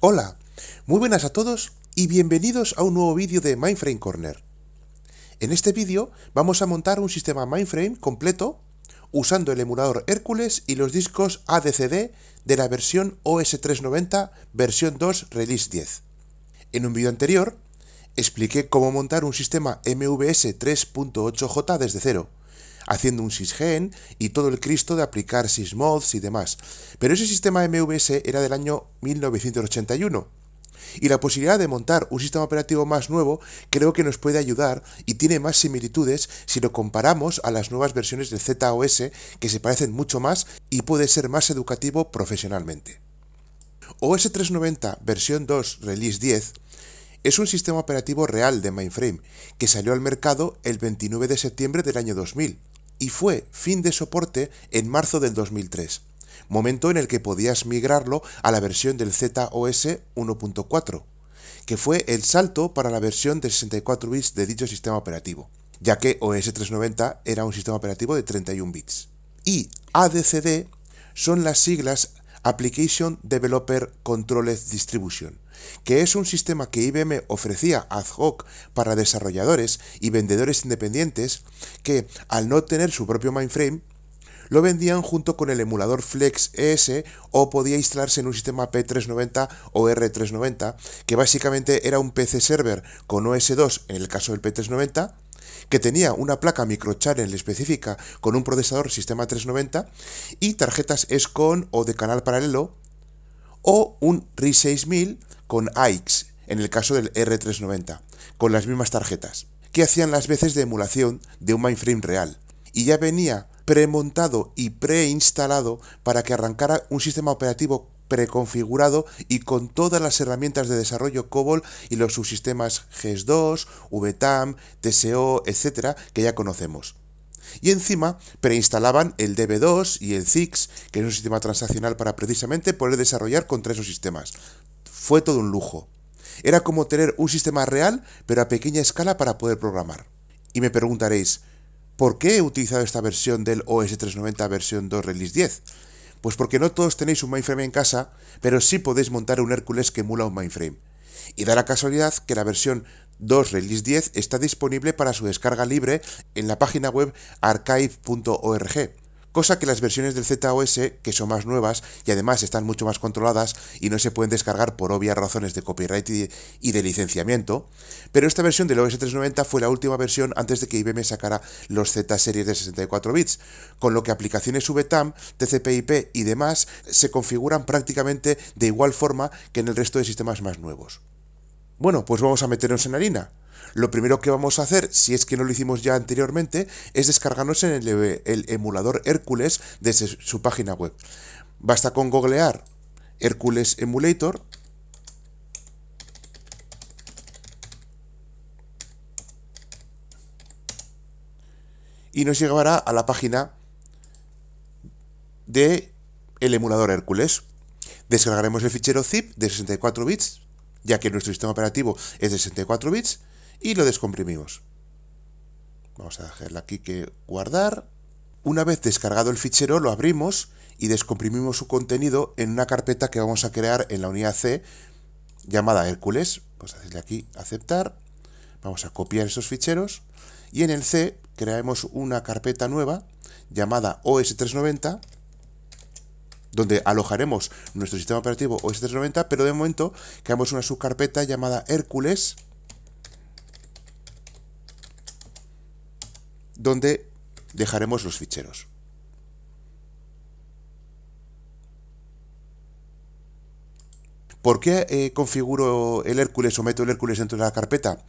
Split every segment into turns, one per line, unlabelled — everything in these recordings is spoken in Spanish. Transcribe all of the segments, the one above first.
Hola, muy buenas a todos y bienvenidos a un nuevo vídeo de Mindframe Corner. En este vídeo vamos a montar un sistema Mindframe completo usando el emulador Hércules y los discos ADCD de la versión OS390 versión 2 Release 10. En un vídeo anterior expliqué cómo montar un sistema MVS 3.8J desde cero haciendo un sysgen y todo el Cristo de aplicar sysmods y demás. Pero ese sistema MVS era del año 1981. Y la posibilidad de montar un sistema operativo más nuevo creo que nos puede ayudar y tiene más similitudes si lo comparamos a las nuevas versiones de ZOS que se parecen mucho más y puede ser más educativo profesionalmente. OS 390 versión 2 Release 10 es un sistema operativo real de mainframe que salió al mercado el 29 de septiembre del año 2000 y fue fin de soporte en marzo del 2003, momento en el que podías migrarlo a la versión del ZOS 1.4, que fue el salto para la versión de 64 bits de dicho sistema operativo, ya que OS 390 era un sistema operativo de 31 bits. Y ADCD son las siglas Application Developer Controlled Distribution, que es un sistema que IBM ofrecía ad hoc para desarrolladores y vendedores independientes que, al no tener su propio mainframe, lo vendían junto con el emulador Flex ES o podía instalarse en un sistema P390 o R390, que básicamente era un PC server con OS2 en el caso del P390, que tenía una placa microchannel específica con un procesador sistema 390 y tarjetas SCON o de canal paralelo o un RIS 6000 con AIX, en el caso del R390, con las mismas tarjetas, que hacían las veces de emulación de un mainframe real, y ya venía premontado y preinstalado para que arrancara un sistema operativo preconfigurado y con todas las herramientas de desarrollo COBOL y los subsistemas GES2, VTAM, TSO, etcétera, que ya conocemos. Y encima preinstalaban el DB2 y el ZIX, que es un sistema transaccional para precisamente poder desarrollar contra esos sistemas. Fue todo un lujo. Era como tener un sistema real, pero a pequeña escala para poder programar. Y me preguntaréis, ¿por qué he utilizado esta versión del OS 390 versión 2 Release 10? Pues porque no todos tenéis un mainframe en casa, pero sí podéis montar un Hércules que emula un mainframe. Y da la casualidad que la versión 2 Release 10 está disponible para su descarga libre en la página web archive.org, cosa que las versiones del ZOS, que son más nuevas y además están mucho más controladas y no se pueden descargar por obvias razones de copyright y de licenciamiento, pero esta versión del OS 390 fue la última versión antes de que IBM sacara los Z series de 64 bits, con lo que aplicaciones VTAM, TCP/IP y demás se configuran prácticamente de igual forma que en el resto de sistemas más nuevos. Bueno, pues vamos a meternos en harina. Lo primero que vamos a hacer, si es que no lo hicimos ya anteriormente, es descargarnos en el, emulador Hércules desde su página web. Basta con googlear Hércules Emulator y nos llevará a la página de el emulador Hércules. Descargaremos el fichero zip de 64 bits ya que nuestro sistema operativo es de 64 bits, y lo descomprimimos. Vamos a dejarle aquí que guardar. Una vez descargado el fichero, lo abrimos y descomprimimos su contenido en una carpeta que vamos a crear en la unidad C llamada Hércules. Pues hacerle aquí aceptar. Vamos a copiar esos ficheros y en el C creamos una carpeta nueva llamada OS390 donde alojaremos nuestro sistema operativo OS 390, pero de momento creamos una subcarpeta llamada Hércules, donde dejaremos los ficheros. ¿Por qué eh, configuro el Hércules o meto el Hércules dentro de la carpeta?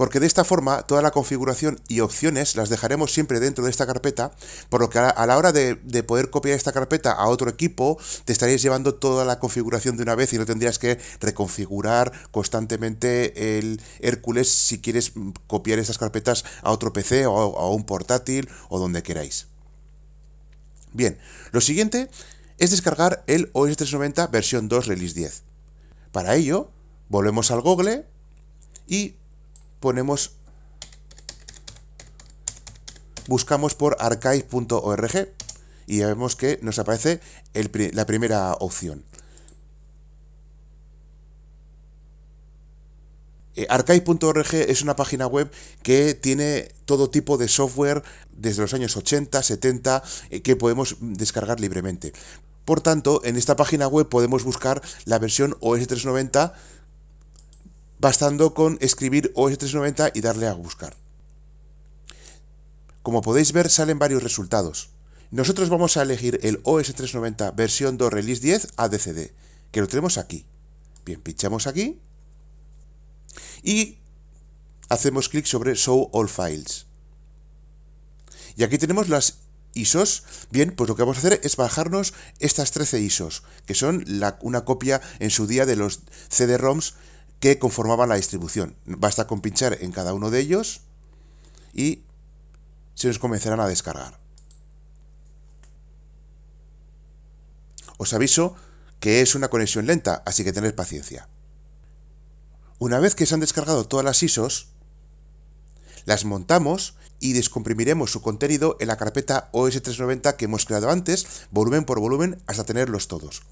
porque de esta forma toda la configuración y opciones las dejaremos siempre dentro de esta carpeta, por lo que a la hora de, poder copiar esta carpeta a otro equipo, te estarías llevando toda la configuración de una vez y no tendrías que reconfigurar constantemente el Hércules si quieres copiar estas carpetas a otro PC o a un portátil o donde queráis. Bien, lo siguiente es descargar el OS 390 versión 2 Release 10. Para ello, volvemos al Google y ponemos buscamos por archive.org y ya vemos que nos aparece la primera opción. Eh, archive.org es una página web que tiene todo tipo de software desde los años 80, 70, eh, que podemos descargar libremente. Por tanto, en esta página web podemos buscar la versión OS390 bastando con escribir OS390 y darle a buscar. Como podéis ver, salen varios resultados. Nosotros vamos a elegir el OS390 versión 2 Release 10 ADCD, que lo tenemos aquí. Bien, pinchamos aquí y hacemos clic sobre Show All Files. Y aquí tenemos las ISOs. Bien, pues lo que vamos a hacer es bajarnos estas 13 ISOs, que son una copia en su día de los CD-ROMs que conformaban la distribución. Basta con pinchar en cada uno de ellos y se nos comenzarán a descargar. Os aviso que es una conexión lenta, así que tened paciencia. Una vez que se han descargado todas las ISOs, las montamos y descomprimiremos su contenido en la carpeta OS390 que hemos creado antes, volumen por volumen, hasta tenerlos todos.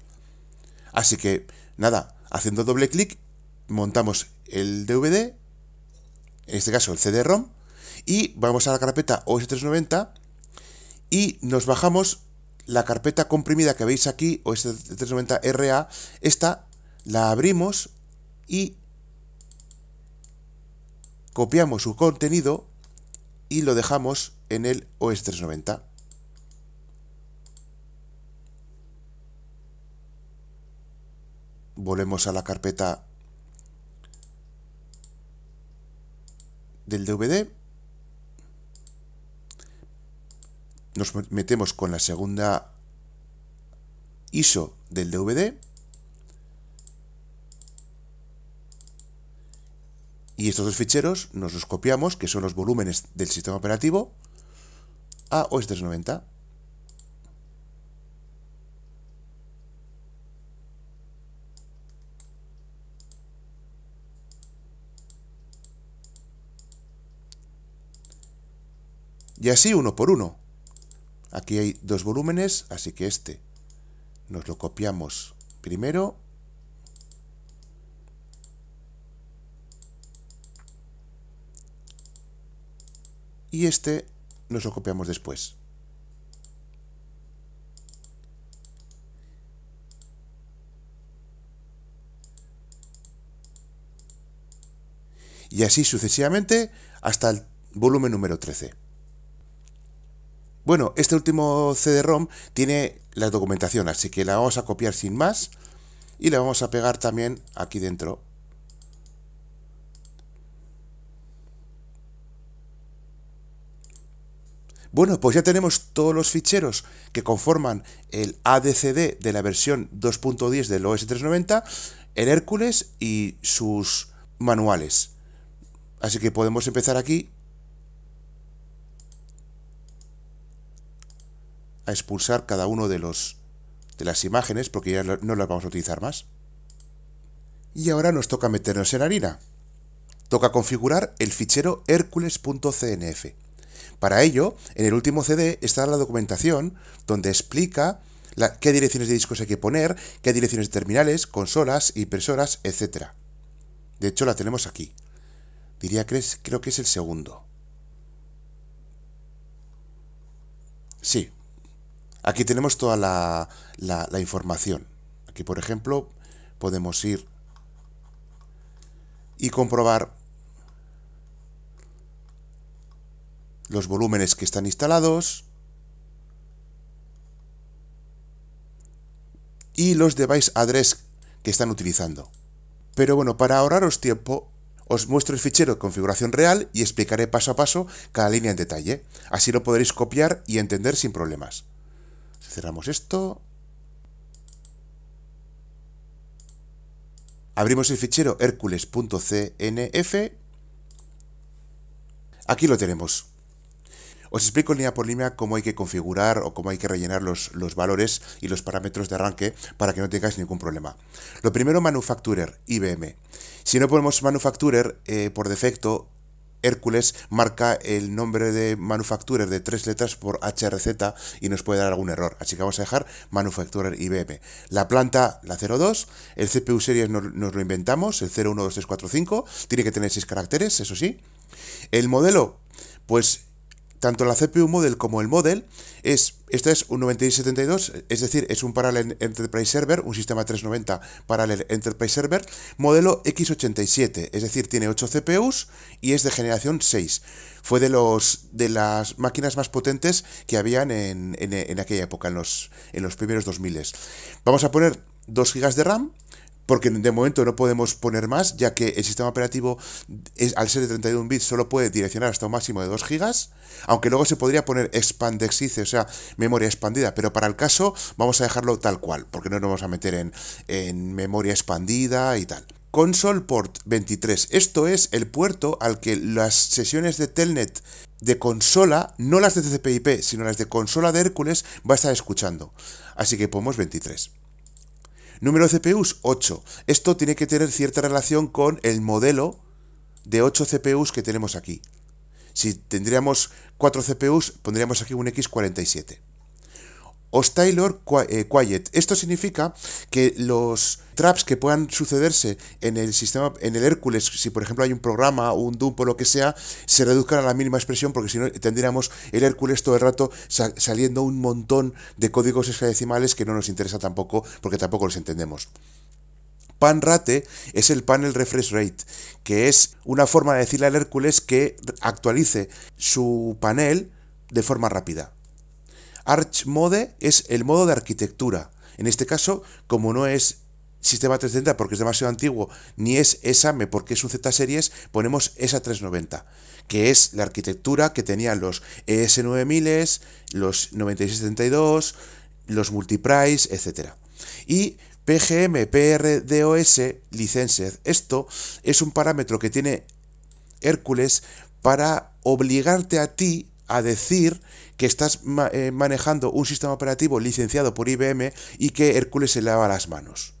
Así que, nada, haciendo doble clic montamos el DVD, en este caso el CD-ROM, y vamos a la carpeta OS390 y nos bajamos la carpeta comprimida que veis aquí, OS390RA, esta la abrimos y copiamos su contenido y lo dejamos en el OS390. Volvemos a la carpeta del DVD. Nos metemos con la segunda ISO del DVD. Y estos dos ficheros nos los copiamos, que son los volúmenes del sistema operativo, a OS390. Y así uno por uno. Aquí hay dos volúmenes, así que este nos lo copiamos primero. Y este nos lo copiamos después. Y así sucesivamente hasta el volumen número 13. Bueno, este último CD-ROM tiene la documentación, así que la vamos a copiar sin más y la vamos a pegar también aquí dentro. Bueno, pues ya tenemos todos los ficheros que conforman el ADCD de la versión 2.10 del OS390, el Hércules y sus manuales. Así que podemos empezar aquí a expulsar cada uno de los de las imágenes porque ya no las vamos a utilizar más. Y ahora nos toca meternos en harina. Toca configurar el fichero hercules.cnf. Para ello, en el último CD está la documentación donde explica qué direcciones de discos hay que poner, qué direcciones de terminales, consolas, impresoras, etc. De hecho, la tenemos aquí. Diría que creo que es el segundo. Sí, Aquí tenemos toda la, información. Aquí, por ejemplo, podemos ir y comprobar los volúmenes que están instalados y los device address que están utilizando. Pero bueno, para ahorraros tiempo, os muestro el fichero de configuración real y explicaré paso a paso cada línea en detalle. Así lo podréis copiar y entender sin problemas. Cerramos esto. Abrimos el fichero hercules.cnf. Aquí lo tenemos. Os explico línea por línea cómo hay que configurar o cómo hay que rellenar los, los, valores y los parámetros de arranque para que no tengáis ningún problema. Lo primero, Manufacturer, IBM. Si no ponemos Manufacturer, eh, por defecto, Hércules marca el nombre de Manufacturer de tres letras por HRZ y nos puede dar algún error. Así que vamos a dejar Manufacturer IBM. La planta, la 02, el CPU series nos, lo inventamos, el 012345, tiene que tener seis caracteres, eso sí. El modelo, pues tanto la CPU model como el model es, esta es un 9672, es decir, es un Parallel Enterprise Server, un sistema 390 Parallel Enterprise Server, modelo X87, es decir, tiene 8 CPUs y es de generación 6. Fue de, los, de las máquinas más potentes que habían en, aquella época, en los, en los primeros 2000. Vamos a poner 2 GB de RAM porque de momento no podemos poner más, ya que el sistema operativo al ser de 31 bits solo puede direccionar hasta un máximo de 2 GB, aunque luego se podría poner expandexice, o sea, memoria expandida, pero para el caso vamos a dejarlo tal cual, porque no nos vamos a meter en, memoria expandida y tal. Console Port 23. Esto es el puerto al que las sesiones de Telnet de consola, no las de TCP/IP, sino las de consola de Hércules, va a estar escuchando. Así que ponemos 23. Número de CPUs, 8. Esto tiene que tener cierta relación con el modelo de 8 CPUs que tenemos aquí. Si tendríamos 4 CPUs, pondríamos aquí un X47 o Taylor eh, Quiet. Esto significa que los traps que puedan sucederse en el sistema, en el Hércules, si por ejemplo hay un programa o un dump o lo que sea, se reduzcan a la mínima expresión, porque si no tendríamos el Hércules todo el rato saliendo un montón de códigos hexadecimales que no nos interesa tampoco, porque tampoco los entendemos. Pan rate es el panel refresh rate, que es una forma de decirle al Hércules que actualice su panel de forma rápida. Mode es el modo de arquitectura. En este caso, como no es sistema 330 porque es demasiado antiguo, ni es SAME porque es un Z series, ponemos ESA 390, que es la arquitectura que tenían los e ES9000, los 9672, los Multiprice, etc. Y PGM PRDOS Licensed. Esto es un parámetro que tiene Hércules para obligarte a ti a decir que estás eh, manejando un sistema operativo licenciado por IBM y que Hércules se lava las manos.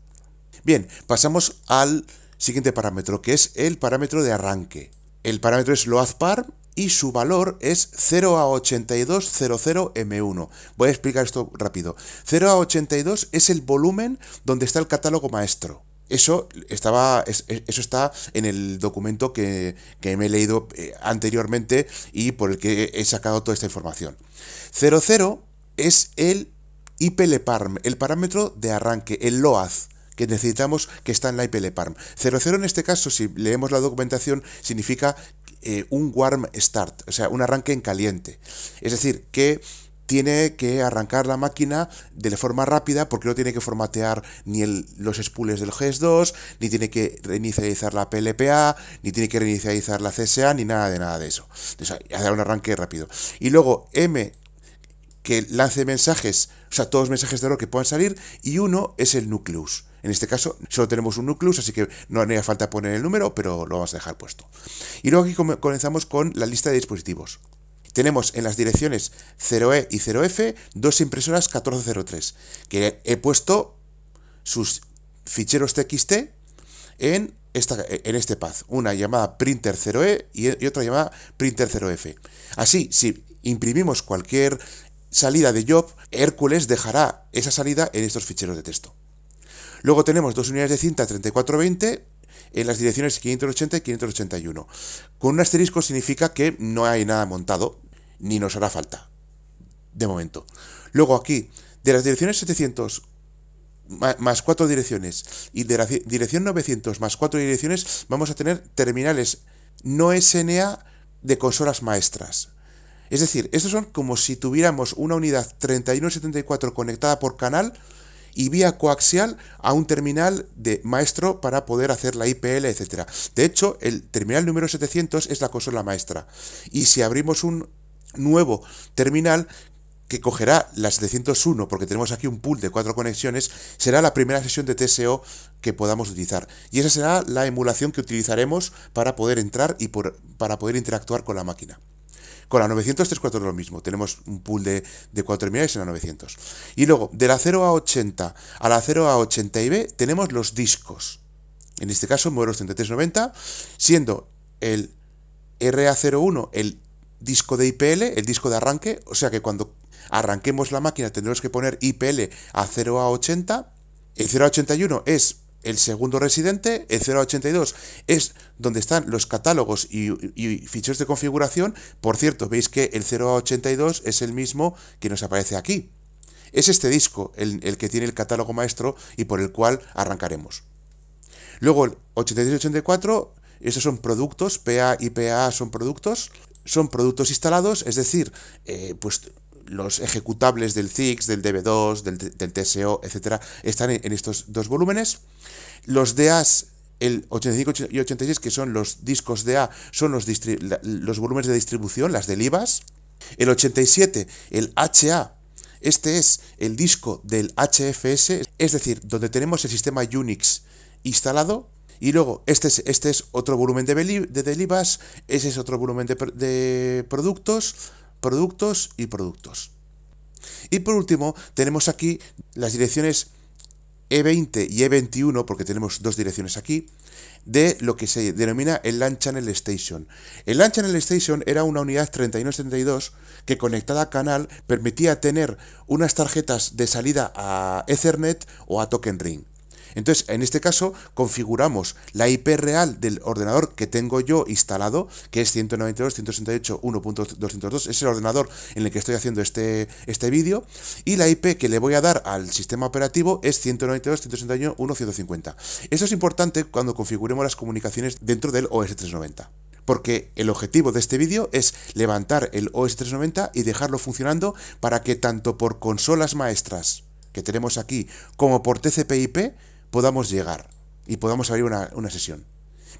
Bien, pasamos al siguiente parámetro, que es el parámetro de arranque. El parámetro es loazpar y su valor es 0 a 8200M1. Voy a explicar esto rápido. 0 a 82 es el volumen donde está el catálogo maestro. Eso, estaba, eso está en el documento que, me he leído eh, anteriormente y por el que he sacado toda esta información. 00 es el IPLEPARM, el parámetro de arranque, el LOAZ que necesitamos que está en la IPLEPARM. 00 en este caso, si leemos la documentación, significa eh, un warm start, o sea, un arranque en caliente. Es decir, que tiene que arrancar la máquina de forma rápida porque no tiene que formatear ni los spools del GES 2, ni tiene que reinicializar la PLPA, ni tiene que reinicializar la CSA, ni nada de nada de eso. Entonces, hacer un arranque rápido. Y luego M, que lance mensajes, o sea, todos los mensajes de oro que puedan salir, y uno es el núcleo En este caso solo tenemos un núcleo así que no haría falta poner el número, pero lo vamos a dejar puesto. Y luego aquí comenzamos con la lista de dispositivos tenemos en las direcciones 0E y 0F dos impresoras 1403, que he puesto sus ficheros TXT en, esta, en este path. Una llamada printer 0E y, y otra llamada printer 0F. Así, si imprimimos cualquier salida de job, Hércules dejará esa salida en estos ficheros de texto. Luego tenemos dos unidades de cinta 3420 en las direcciones 580 y 581. Con un asterisco significa que no hay nada montado, ni nos hará falta. De momento. Luego aquí, de las direcciones 700 más cuatro direcciones y de la dirección 900 más cuatro direcciones vamos a tener terminales no SNA de consolas maestras. Es decir, estos son como si tuviéramos una unidad 3174 conectada por canal y vía coaxial a un terminal de maestro para poder hacer la IPL, etc. De hecho, el terminal número 700 es la consola maestra. Y si abrimos un nuevo terminal que cogerá la 701, porque tenemos aquí un pool de cuatro conexiones, será la primera sesión de TSO que podamos utilizar. Y esa será la emulación que utilizaremos para poder entrar y para poder interactuar con la máquina. Con la 900 3.4 lo mismo, tenemos un pool de, de 4 terminales en la 900. Y luego, de la 0 a 80 a la 0 a 80 y B, tenemos los discos. En este caso, modelos 3390, siendo el RA01 el disco de IPL, el disco de arranque, o sea que cuando arranquemos la máquina tendremos que poner IPL a 0 a 80, el 0 a 81 es el segundo residente, el a 0 82 es donde están los catálogos y, ficheros de configuración. Por cierto, veis que el a 0 82 es el mismo que nos aparece aquí. Es este disco el, que tiene el catálogo maestro y por el cual arrancaremos. Luego el 83 84, estos son productos, PA y PA son productos son productos instalados, es decir, eh, pues los ejecutables del ZIX, del DB2, del, TSO, etcétera, están en, estos dos volúmenes. Los DAs, el 85 y 86, que son los discos DA, son los, los volúmenes de distribución, las delivas. El 87, el HA, este es el disco del HFS, es decir, donde tenemos el sistema Unix instalado, y luego, este es, este es otro volumen de, de delivas, ese es otro volumen de, productos, productos y productos. Y por último, tenemos aquí las direcciones E20 y E21, porque tenemos dos direcciones aquí, de lo que se denomina el LAN Channel Station. El LAN Channel Station era una unidad 3172 que conectada a canal permitía tener unas tarjetas de salida a Ethernet o a Token Ring. Entonces, en este caso, configuramos la IP real del ordenador que tengo yo instalado, que es 192.168.1.202, es el ordenador en el que estoy haciendo este, este vídeo, y la IP que le voy a dar al sistema operativo es 192.168.1.150. Eso es importante cuando configuremos las comunicaciones dentro del OS390 porque el objetivo de este vídeo es levantar el OS 390 y dejarlo funcionando para que tanto por consolas maestras que tenemos aquí como por TCP/IP podamos llegar y podamos abrir una, sesión.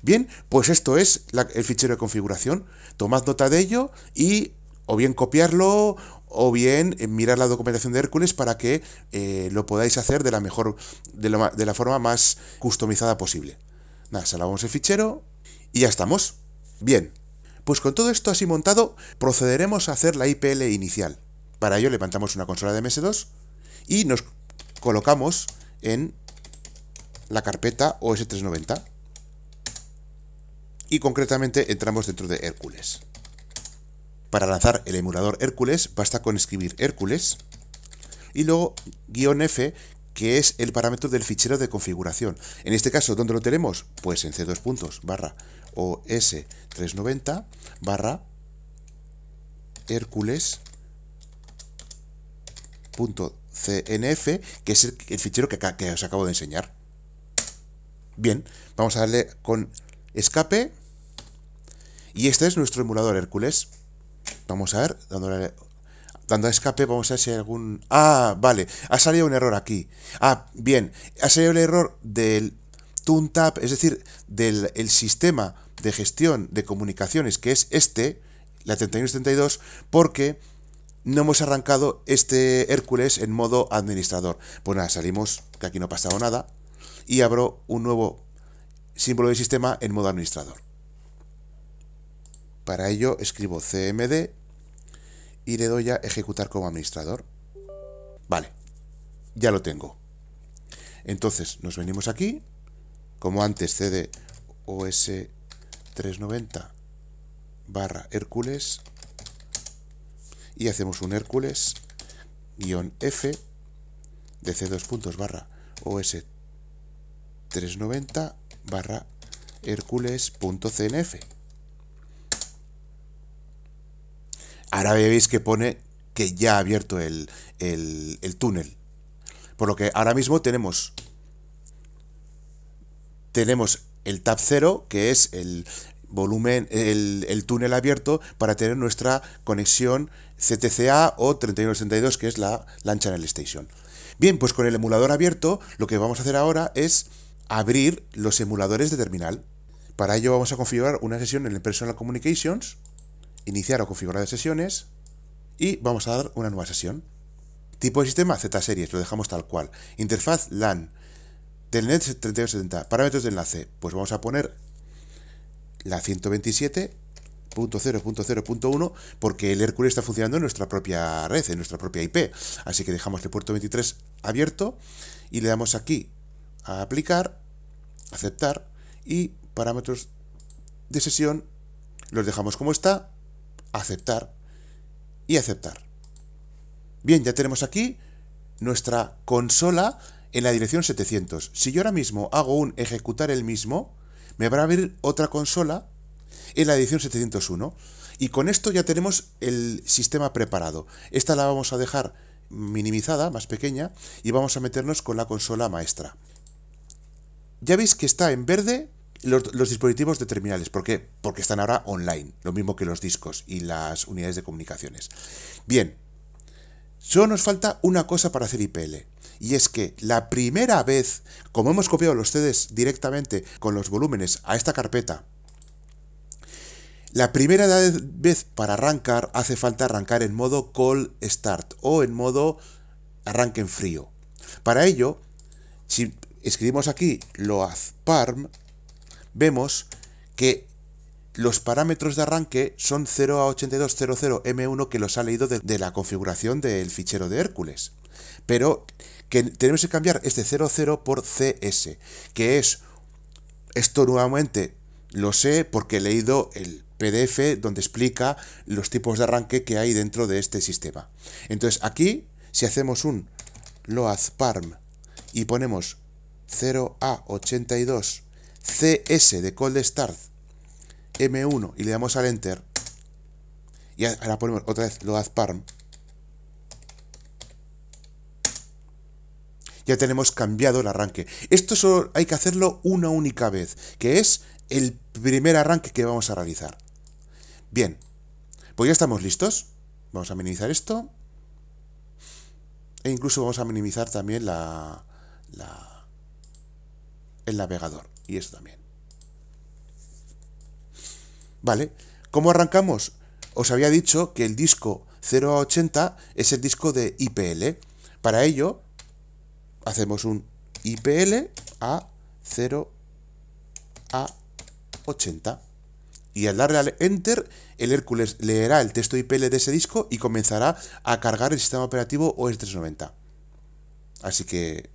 Bien, pues esto es el fichero de configuración. Tomad nota de ello y o bien copiarlo o bien eh, mirar la documentación de Hércules para que eh, lo podáis hacer de la mejor de la, de la forma más customizada posible. Nada, salvamos el fichero y ya estamos. Bien, pues con todo esto así montado, procederemos a hacer la IPL inicial. Para ello levantamos una consola de MS2 y nos colocamos en la carpeta OS390 y concretamente entramos dentro de Hércules. Para lanzar el emulador Hércules basta con escribir Hércules y luego guión F que es el parámetro del fichero de configuración. En este caso, ¿dónde lo tenemos? Pues en C2 puntos barra OS390 barra Hércules punto CNF, que es el, fichero que os acabo de enseñar. Bien, vamos a darle con escape. Y este es nuestro emulador Hércules. Vamos a ver, dando a escape, vamos a ver si hay algún... Ah, vale, ha salido un error aquí. Ah, bien, ha salido el error del Tuntap es decir, del el sistema de gestión de comunicaciones, que es este, la 3172, porque no hemos arrancado este Hércules en modo administrador. Bueno, pues salimos, que aquí no ha pasado nada y abro un nuevo símbolo de sistema en modo administrador. Para ello escribo cmd y le doy a ejecutar como administrador. Vale, ya lo tengo. Entonces nos venimos aquí, como antes cd os 390 barra Hércules y hacemos un Hércules guión F de C2 puntos barra OS 390 barra hercules.cnf. Ahora veis que pone que ya ha abierto el, túnel. Por lo que ahora mismo tenemos, tenemos el tab 0, que es el volumen, el, túnel abierto para tener nuestra conexión CTCA o 3162, que es la lancha en el Station. Bien, pues con el emulador abierto, lo que vamos a hacer ahora es abrir los emuladores de terminal. Para ello vamos a configurar una sesión en el Personal Communications, iniciar o configurar sesiones y vamos a dar una nueva sesión. Tipo de sistema Z-Series, lo dejamos tal cual. Interfaz LAN, Telnet 3270, parámetros de enlace, pues vamos a poner la 127.0.0.1 porque el Hercule está funcionando en nuestra propia red, en nuestra propia IP. Así que dejamos el puerto 23 abierto y le damos aquí aplicar, aceptar y parámetros de sesión los dejamos como está, aceptar y aceptar. Bien, ya tenemos aquí nuestra consola en la dirección 700. Si yo ahora mismo hago un ejecutar el mismo, me va a abrir otra consola en la dirección 701. Y con esto ya tenemos el sistema preparado. Esta la vamos a dejar minimizada, más pequeña, y vamos a meternos con la consola maestra. Ya veis que está en verde los, dispositivos de terminales. ¿Por qué? Porque están ahora online, lo mismo que los discos y las unidades de comunicaciones. Bien, solo nos falta una cosa para hacer IPL. Y es que la primera vez, como hemos copiado los CDs directamente con los volúmenes a esta carpeta, la primera vez para arrancar hace falta arrancar en modo Call Start o en modo arranque en frío. Para ello, si escribimos aquí parm vemos que los parámetros de arranque son 0 a 8200M1 que los ha leído de, la configuración del fichero de Hércules. Pero que tenemos que cambiar este 00 por CS, que es, esto nuevamente lo sé porque he leído el PDF donde explica los tipos de arranque que hay dentro de este sistema. Entonces aquí, si hacemos un parm y ponemos 0A82 CS de Cold Start M1 y le damos al Enter. Y ahora ponemos otra vez lo parm. Ya tenemos cambiado el arranque. Esto solo hay que hacerlo una única vez, que es el primer arranque que vamos a realizar. Bien, pues ya estamos listos. Vamos a minimizar esto. E incluso vamos a minimizar también la el navegador. Y eso también. Vale. ¿Cómo arrancamos? Os había dicho que el disco 0 a 80 es el disco de IPL. Para ello, hacemos un IPL a 0 a 80. Y al darle al Enter, el Hércules leerá el texto IPL de ese disco y comenzará a cargar el sistema operativo OS390. Así que,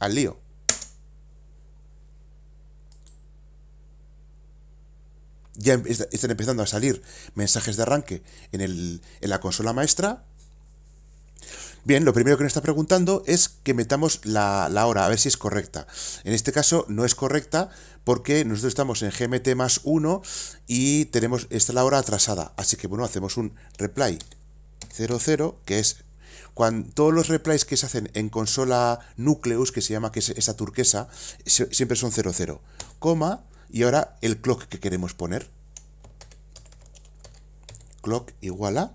al lío. ya em-, están empezando a salir mensajes de arranque en, el, en la consola maestra. Bien, lo primero que nos está preguntando es que metamos la, hora, a ver si es correcta. En este caso no es correcta porque nosotros estamos en GMT más 1 y tenemos esta la hora atrasada. Así que bueno, hacemos un reply 00, que es cuando todos los replies que se hacen en consola Nucleus, que se llama, que es esa turquesa, siempre son 00, coma y ahora el clock que queremos poner. Clock igual a,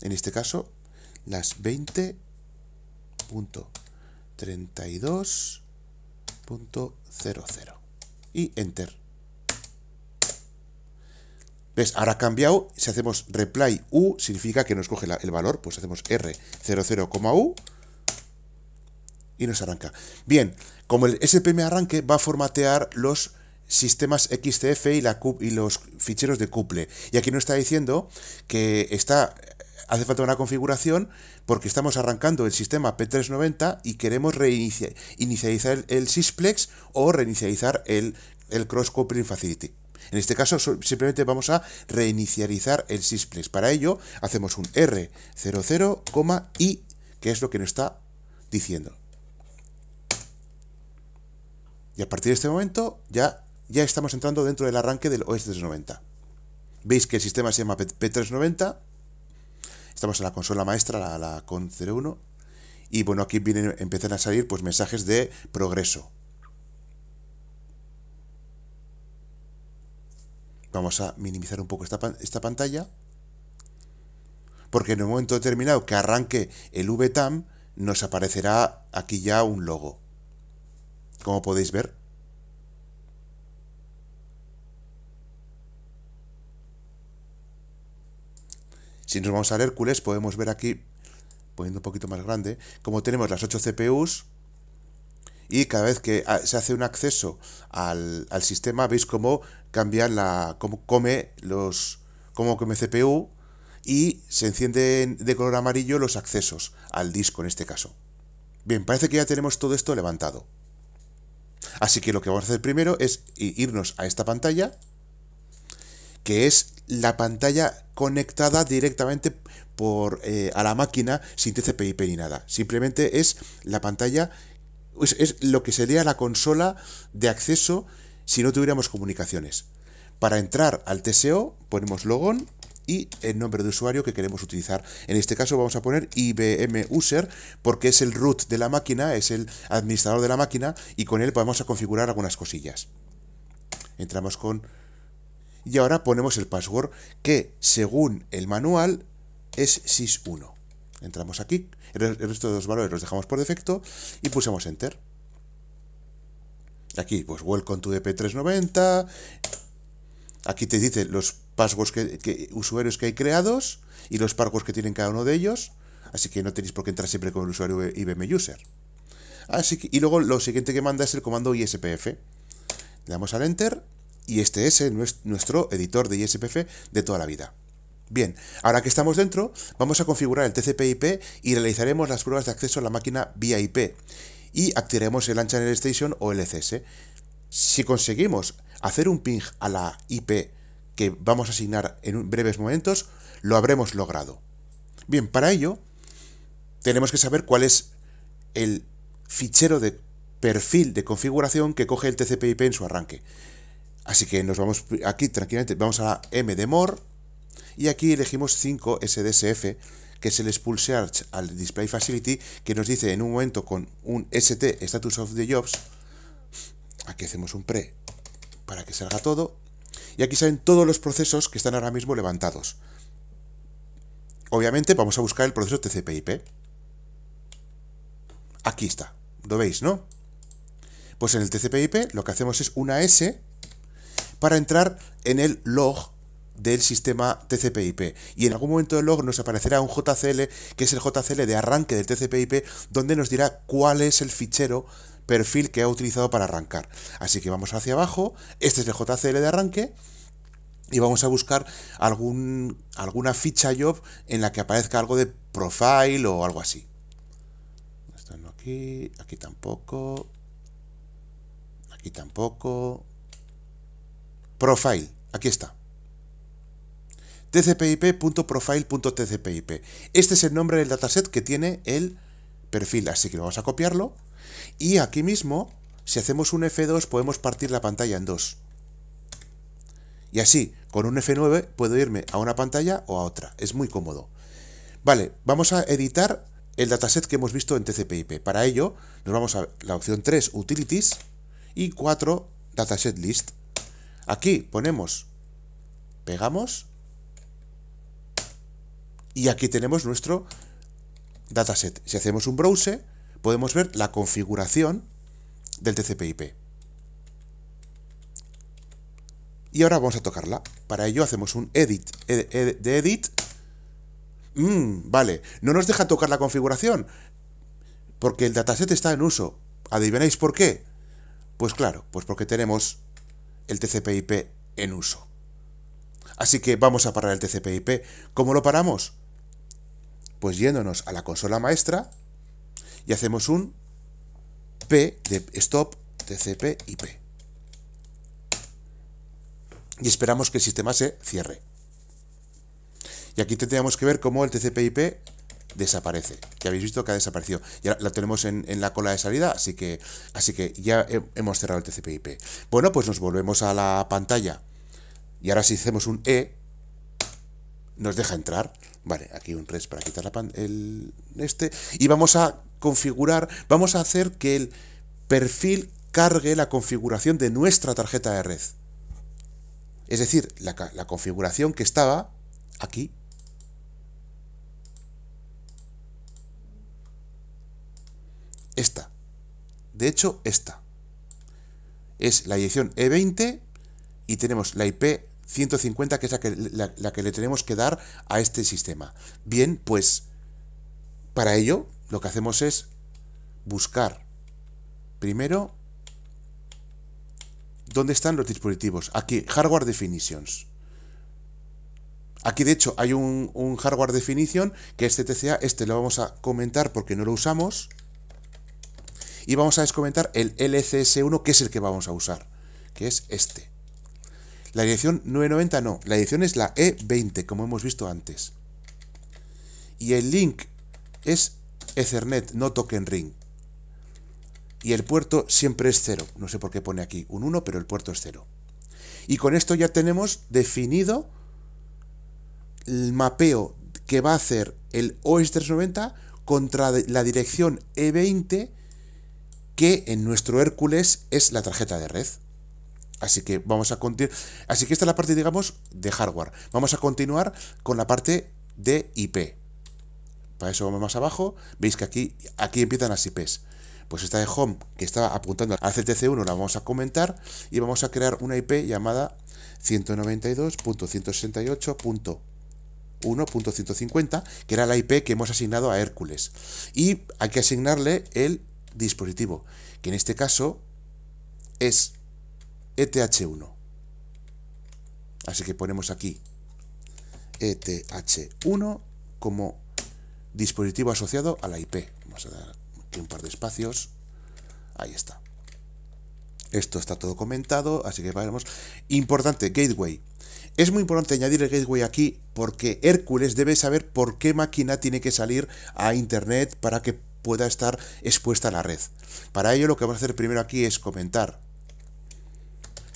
en este caso, las 20.32.00. Y enter. ¿Ves? Ahora ha cambiado. Si hacemos reply u, significa que nos coge el valor. Pues hacemos r u y nos arranca. Bien, como el SPM arranque va a formatear los sistemas XTF y, la, y los ficheros de couple. Y aquí nos está diciendo que está hace falta una configuración porque estamos arrancando el sistema P390 y queremos inicializar el, Sysplex o reinicializar el, el Cross Coupling Facility. En este caso simplemente vamos a reinicializar el Sysplex. Para ello hacemos un r 00 I, que es lo que nos está diciendo. Y a partir de este momento ya ya estamos entrando dentro del arranque del OS 390. Veis que el sistema se llama P390. Estamos en la consola maestra, la, la CON01. Y bueno, aquí empiezan a salir pues mensajes de progreso. Vamos a minimizar un poco esta, pantalla. Porque en el momento determinado que arranque el VTAM, nos aparecerá aquí ya un logo. Como podéis ver, Si nos vamos al Hércules, podemos ver aquí, poniendo un poquito más grande, como tenemos las 8 CPUs, y cada vez que ah, se hace un acceso al, sistema, veis cómo cambian come los. cómo come CPU y se encienden de color amarillo los accesos al disco en este caso. Bien, parece que ya tenemos todo esto levantado. Así que lo que vamos a hacer primero es irnos a esta pantalla que es la pantalla conectada directamente por, eh, a la máquina sin TCP/IP ni nada. Simplemente es la pantalla, es, lo que sería la consola de acceso si no tuviéramos comunicaciones. Para entrar al TSO ponemos logon y el nombre de usuario que queremos utilizar. En este caso vamos a poner IBM User porque es el root de la máquina, es el administrador de la máquina y con él podemos configurar algunas cosillas. Entramos con y ahora ponemos el password que según el manual es SIS1. Entramos aquí, el resto de los valores los dejamos por defecto y pulsamos Enter. Aquí, pues Welcome to DP390. Aquí te dice los passwords que, usuarios que hay creados y los passwords que tienen cada uno de ellos. Así que no tenéis por qué entrar siempre con el usuario IBM User. Así que, y luego lo siguiente que manda es el comando ISPF. Le damos al Enter y este es nuestro editor de ISPF de toda la vida. Bien, ahora que estamos dentro, vamos a configurar el TCP/IP y realizaremos las pruebas de acceso a la máquina vía IP y activaremos el LAN Channel Station o LCS. E si conseguimos hacer un ping a la IP que vamos a asignar en breves momentos, lo habremos logrado. Bien, para ello tenemos que saber cuál es el fichero de perfil de configuración que coge el TCP/IP en su arranque. Así que nos vamos aquí tranquilamente, vamos a la M de More y aquí elegimos 5 SDSF, que es el Spool Search al Display Facility, que nos dice en un momento con un ST, Status of the Jobs, aquí hacemos un pre para que salga todo, y aquí salen todos los procesos que están ahora mismo levantados. Obviamente vamos a buscar el proceso TCPIP. Aquí está, lo veis, ¿no? Pues en el TCPIP lo que hacemos es una S para entrar en el log del sistema TCPIP Y en algún momento del log nos aparecerá un JCL, que es el JCL de arranque del TCP/IP, donde nos dirá cuál es el fichero perfil que ha utilizado para arrancar. Así que vamos hacia abajo, este es el JCL de arranque y vamos a buscar algún, alguna ficha job en la que aparezca algo de profile o algo así. No no aquí, aquí tampoco, aquí tampoco, Profile, aquí está. tcpip.profile.tcpip. Este es el nombre del dataset que tiene el perfil, así que vamos a copiarlo. Y aquí mismo, si hacemos un F2, podemos partir la pantalla en dos. Y así, con un F9 puedo irme a una pantalla o a otra. Es muy cómodo. Vale, vamos a editar el dataset que hemos visto en TCPIP. Para ello, nos vamos a la opción 3, Utilities, y 4, Dataset List. Aquí ponemos, pegamos y aquí tenemos nuestro dataset. Si hacemos un browser, podemos ver la configuración del TCP/IP. Y ahora vamos a tocarla. Para ello hacemos un edit, de edit. Mm, vale, no nos deja tocar la configuración, porque el dataset está en uso. ¿Adivináis por qué? Pues claro, pues porque tenemos el tcp en uso. Así que vamos a parar el tcpip ip ¿Cómo lo paramos? Pues yéndonos a la consola maestra y hacemos un P de stop tcp Y esperamos que el sistema se cierre. Y aquí tendríamos que ver cómo el TCP/IP desaparece. Ya habéis visto que ha desaparecido. Ya la tenemos en, la cola de salida, así que, así que ya hemos cerrado el TCP/IP. Bueno, pues nos volvemos a la pantalla. Y ahora si hacemos un E, nos deja entrar. Vale, aquí un res para quitar el este. Y vamos a configurar, vamos a hacer que el perfil cargue la configuración de nuestra tarjeta de red. Es decir, la, la configuración que estaba aquí esta. De hecho, esta. Es la dirección E20 y tenemos la IP 150, que es la que, le tenemos que dar a este sistema. Bien, pues para ello lo que hacemos es buscar primero dónde están los dispositivos. Aquí, Hardware Definitions. Aquí de hecho hay un, un Hardware Definition que es TCA, este lo vamos a comentar porque no lo usamos y vamos a descomentar el LCS1, que es el que vamos a usar, que es este. La dirección 990 no, la dirección es la E20, como hemos visto antes. Y el link es Ethernet, no token ring. Y el puerto siempre es 0. No sé por qué pone aquí un 1, pero el puerto es 0. Y con esto ya tenemos definido el mapeo que va a hacer el OS390 contra la dirección E20 que en nuestro Hércules es la tarjeta de red. Así que vamos a continuar. Así que esta es la parte, digamos, de hardware. Vamos a continuar con la parte de IP. Para eso vamos más abajo. Veis que aquí, aquí empiezan las IPs. Pues esta de home, que estaba apuntando al CTC1, la vamos a comentar. Y vamos a crear una IP llamada 192.168.1.150, que era la IP que hemos asignado a Hércules. Y hay que asignarle el dispositivo, que en este caso es ETH1. Así que ponemos aquí ETH1 como dispositivo asociado a la IP. Vamos a dar aquí un par de espacios. Ahí está. Esto está todo comentado, así que vamos. Importante, gateway. Es muy importante añadir el gateway aquí porque Hércules debe saber por qué máquina tiene que salir a Internet para que pueda estar expuesta a la red. Para ello lo que vamos a hacer primero aquí es comentar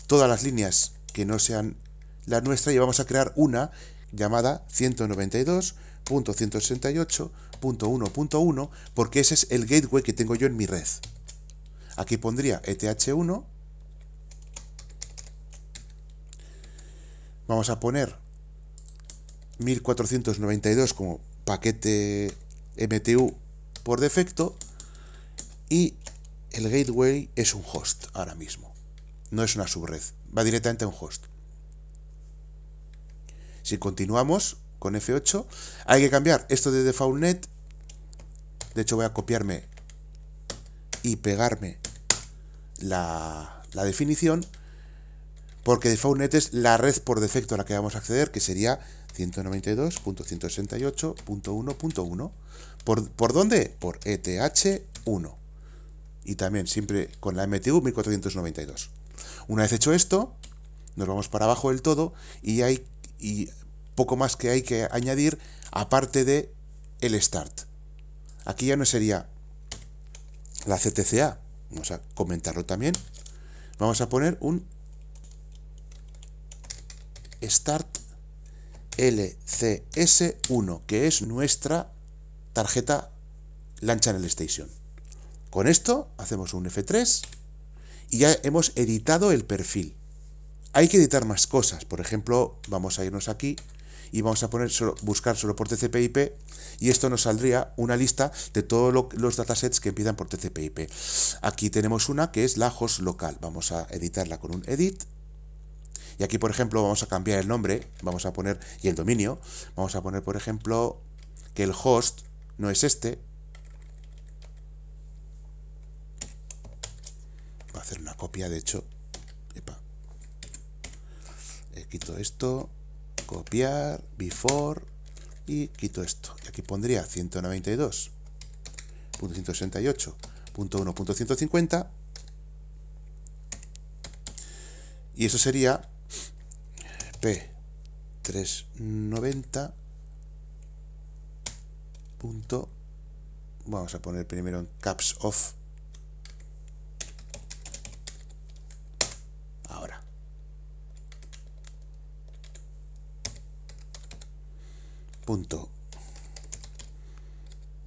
todas las líneas que no sean la nuestra y vamos a crear una llamada 192.168.1.1 porque ese es el gateway que tengo yo en mi red. Aquí pondría ETH1. Vamos a poner 1492 como paquete MTU por defecto y el gateway es un host ahora mismo. No es una subred, va directamente a un host. Si continuamos con F8, hay que cambiar esto de defaultnet. De hecho voy a copiarme y pegarme la, definición porque defaultnet es la red por defecto a la que vamos a acceder, que sería 192.168.1.1. ¿Por, ¿Por dónde? Por ETH1. Y también siempre con la MTU 1492. Una vez hecho esto, nos vamos para abajo del todo y hay poco más que hay que añadir aparte de el start. Aquí ya no sería la CTCA, vamos a comentarlo también. Vamos a poner un start LCS1, que es nuestra tarjeta lancha en el Station. Con esto hacemos un F3 y ya hemos editado el perfil. Hay que editar más cosas, por ejemplo, vamos a irnos aquí y vamos a poner buscar solo por TCP/IP y esto nos saldría una lista de todos los datasets que empiezan por TCP/IP. Aquí tenemos una que es la host local. Vamos a editarla con un edit. Y aquí, por ejemplo, vamos a cambiar el nombre, vamos a poner y el dominio, vamos a poner, por ejemplo, que el host no es este. Voy a hacer una copia, de hecho. Epa. Eh, quito esto, copiar, before, y quito esto. Y aquí pondría 192.168.1.150. Y eso sería P390 punto vamos a poner primero en caps off ahora punto